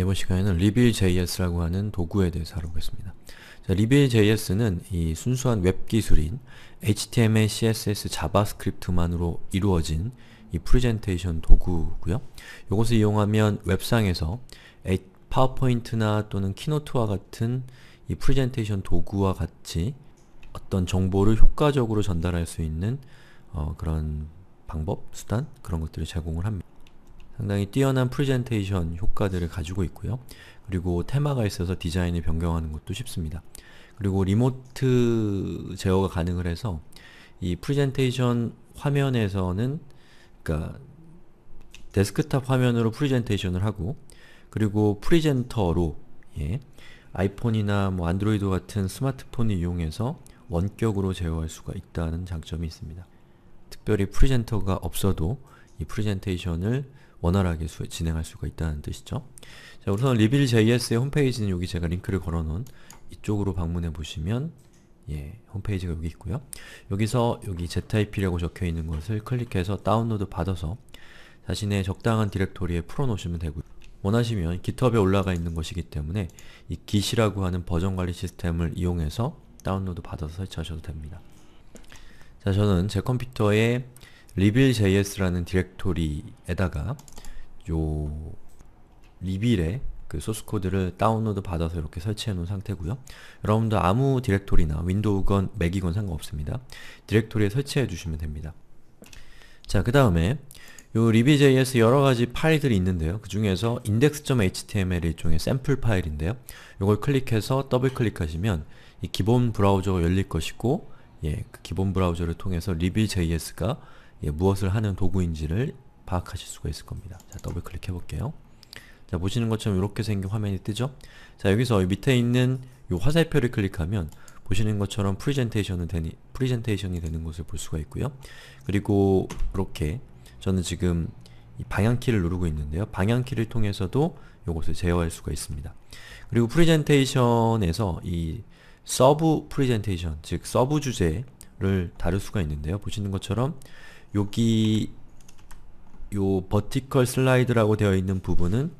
이번 시간에는 Reveal.js라고 하는 도구에 대해서 알아보겠습니다. Reveal.js는 이 순수한 웹 기술인 HTML, CSS, 자바스크립트만으로 이루어진 이 프레젠테이션 도구고요. 이것을 이용하면 웹상에서 파워포인트나 또는 키노트와 같은 이 프레젠테이션 도구와 같이 어떤 정보를 효과적으로 전달할 수 있는 어, 그런 방법, 수단, 그런 것들을 제공을 합니다. 상당히 뛰어난 프레젠테이션 효과들을 가지고 있고요. 그리고 테마가 있어서 디자인을 변경하는 것도 쉽습니다. 그리고 리모트 제어가 가능을 해서 이 프레젠테이션 화면에서는 그러니까 데스크탑 화면으로 프레젠테이션을 하고 그리고 프리젠터로 예, 아이폰이나 뭐 안드로이드 같은 스마트폰을 이용해서 원격으로 제어할 수가 있다는 장점이 있습니다. 특별히 프리젠터가 없어도 이 프레젠테이션을 원활하게 수, 진행할 수가 있다는 뜻이죠. 자, 우선 리빌.js의 홈페이지는 여기 제가 링크를 걸어놓은 이쪽으로 방문해 보시면 예, 홈페이지가 여기 있고요. 여기서 여기 zip라고 적혀 있는 것을 클릭해서 다운로드 받아서 자신의 적당한 디렉토리에 풀어놓으시면 되고요. 원하시면 GitHub에 올라가 있는 것이기 때문에 이 git이라고 하는 버전관리 시스템을 이용해서 다운로드 받아서 설치하셔도 됩니다. 자, 저는 제 컴퓨터에 reveal.js라는 디렉토리에다가 요리빌의그 소스 코드를 다운로드 받아서 이렇게 설치해 놓은 상태고요. 여러분도 아무 디렉토리나 윈도우건 맥이건 상관없습니다. 디렉토리에 설치해 주시면 됩니다. 자, 그 다음에 요 리비.js 여러가지 파일들이 있는데요. 그 중에서 i n d e x h t m l 일종의 샘플 파일인데요. 요걸 클릭해서 더블 클릭하시면 이 기본 브라우저가 열릴 것이고 예, 그 기본 브라우저를 통해서 리비.js가 예, 무엇을 하는 도구인지를 파악하실 수가 있을 겁니다. 자, 더블 클릭해 볼게요. 자, 보시는 것처럼 이렇게 생긴 화면이 뜨죠? 자, 여기서 밑에 있는 이 화살표를 클릭하면 보시는 것처럼 프리젠테이션은 되니, 프리젠테이션이 되는 것을 볼 수가 있고요. 그리고 이렇게 저는 지금 방향키를 누르고 있는데요. 방향키를 통해서도 이것을 제어할 수가 있습니다. 그리고 프리젠테이션에서 이 서브 프리젠테이션, 즉 서브 주제를 다룰 수가 있는데요. 보시는 것처럼 여기 요 버티컬 슬라이드라고 되어 있는 부분은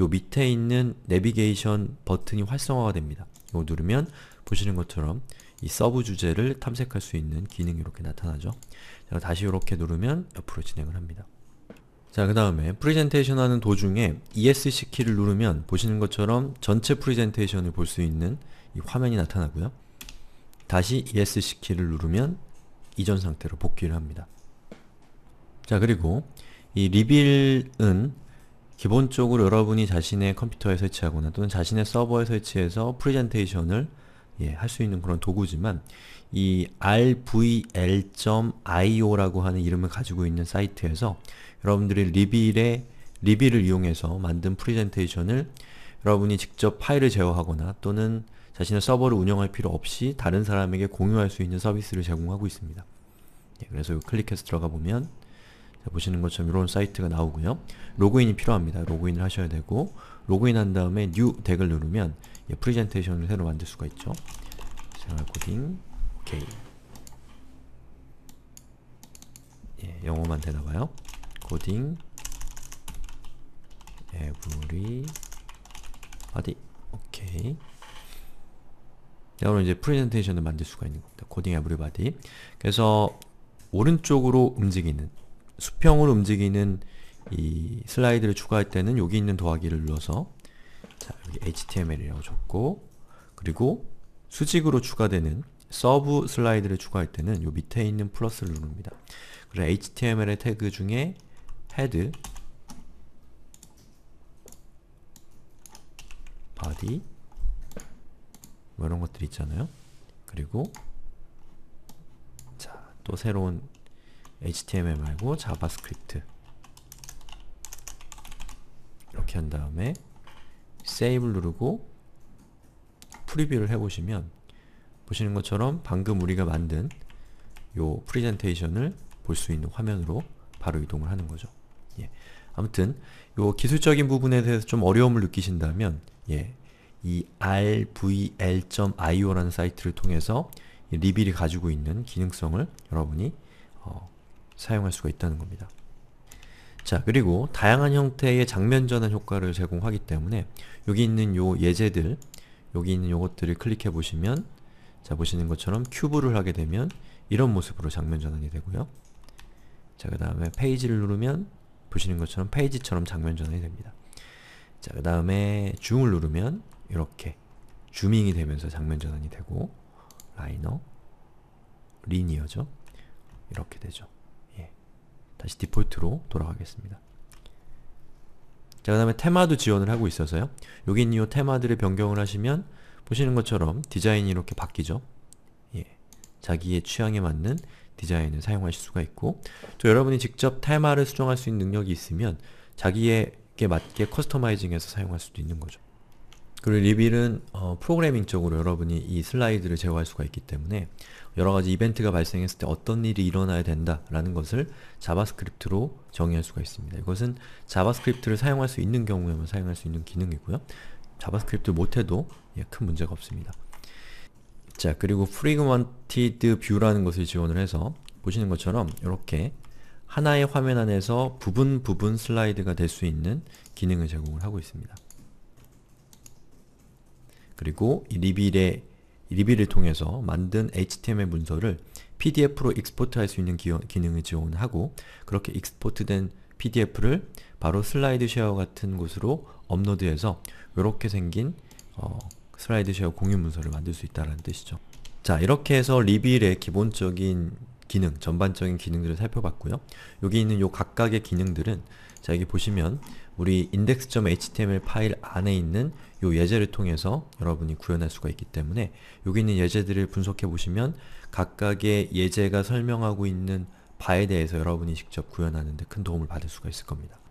요 밑에 있는 내비게이션 버튼이 활성화가 됩니다. 이거 누르면 보시는 것처럼 이 서브 주제를 탐색할 수 있는 기능이 이렇게 나타나죠. 자, 다시 이렇게 누르면 옆으로 진행을 합니다. 자, 그 다음에 프리젠테이션 하는 도중에 ESC 키를 누르면 보시는 것처럼 전체 프리젠테이션을 볼 수 있는 이 화면이 나타나고요. 다시 ESC 키를 누르면 이전 상태로 복귀를 합니다. 자, 그리고 이 리빌은 기본적으로 여러분이 자신의 컴퓨터에 설치하거나 또는 자신의 서버에 설치해서 프레젠테이션을 예, 할수 있는 그런 도구지만 이 rvl.io라고 하는 이름을 가지고 있는 사이트에서 여러분들이 리빌의 리빌을 이용해서 만든 프레젠테이션을 여러분이 직접 파일을 제어하거나 또는 자신의 서버를 운영할 필요 없이 다른 사람에게 공유할 수 있는 서비스를 제공하고 있습니다. 예, 그래서 클릭해서 들어가 보면 보시는 것처럼 이런 사이트가 나오고요. 로그인이 필요합니다. 로그인을 하셔야 되고 로그인한 다음에 New 덱을 누르면 예, 프리젠테이션을 새로 만들 수가 있죠. 생활 코딩 오케 예, 영어만 되나봐요. 코딩 every body 오케여러 이제 프레젠테이션을 만들 수가 있는 겁니다. 코딩 에브리바디. 그래서 오른쪽으로 움직이는 수평을 움직이는 이 슬라이드를 추가할 때는 여기 있는 도하기를 눌러서 자, 여기 HTML이라고 적고 그리고 수직으로 추가되는 서브 슬라이드를 추가할 때는 요 밑에 있는 플러스를 누릅니다. 그래서 HTML의 태그 중에 헤드 바디 뭐 이런 것들 있잖아요. 그리고 자, 또 새로운 HTML 말고 자바스크립트 이렇게 한 다음에 Save를 누르고 프리뷰를 해보시면 보시는 것처럼 방금 우리가 만든 요 프리젠테이션을 볼 수 있는 화면으로 바로 이동을 하는 거죠. 예. 아무튼 요 기술적인 부분에 대해서 좀 어려움을 느끼신다면 예. 이 rvl.io라는 사이트를 통해서 리빌이 가지고 있는 기능성을 여러분이 어, 사용할 수가 있다는 겁니다. 자 그리고 다양한 형태의 장면 전환 효과를 제공하기 때문에 여기 있는 요 예제들 여기 있는 요것들을 클릭해 보시면 자 보시는 것처럼 큐브를 하게 되면 이런 모습으로 장면 전환이 되고요. 자그 다음에 페이지를 누르면 보시는 것처럼 페이지처럼 장면 전환이 됩니다. 자그 다음에 줌을 누르면 이렇게 줌밍이 되면서 장면 전환이 되고 라이너, 리니어죠. 이렇게 되죠. 다시 디폴트로 돌아가겠습니다. 자, 그 다음에 테마도 지원을 하고 있어서요. 여기 있는 이 테마들을 변경을 하시면 보시는 것처럼 디자인이 이렇게 바뀌죠. 예. 자기의 취향에 맞는 디자인을 사용하실 수가 있고 또 여러분이 직접 테마를 수정할 수 있는 능력이 있으면 자기에게 맞게 커스터마이징해서 사용할 수도 있는 거죠. 그리고 리빌은 어, 프로그래밍 쪽으로 여러분이 이 슬라이드를 제어할 수가 있기 때문에 여러가지 이벤트가 발생했을 때 어떤 일이 일어나야 된다라는 것을 자바스크립트로 정의할 수가 있습니다. 이것은 자바스크립트를 사용할 수 있는 경우에만 사용할 수 있는 기능이고요. 자바스크립트 못해도 예, 큰 문제가 없습니다. 자, 그리고 f r e a n 프리그 v i e w 라는 것을 지원을 해서 보시는 것처럼 이렇게 하나의 화면 안에서 부분 부분 슬라이드가 될 수 있는 기능을 제공을 하고 있습니다. 그리고 리빌의 리빌을 통해서 만든 HTML 문서를 PDF로 익스포트할 수 있는 기어, 기능을 지원하고 그렇게 익스포트된 PDF를 바로 슬라이드 쉐어 같은 곳으로 업로드해서 이렇게 생긴 어, 슬라이드 쉐어 공유 문서를 만들 수 있다는 뜻이죠. 자 이렇게 해서 리빌의 기본적인 기능, 전반적인 기능들을 살펴봤고요. 여기 있는 요 각각의 기능들은 자 여기 보시면 우리 index.html 파일 안에 있는 요 예제를 통해서 여러분이 구현할 수가 있기 때문에 여기 있는 예제들을 분석해 보시면 각각의 예제가 설명하고 있는 바에 대해서 여러분이 직접 구현하는 데 큰 도움을 받을 수가 있을 겁니다.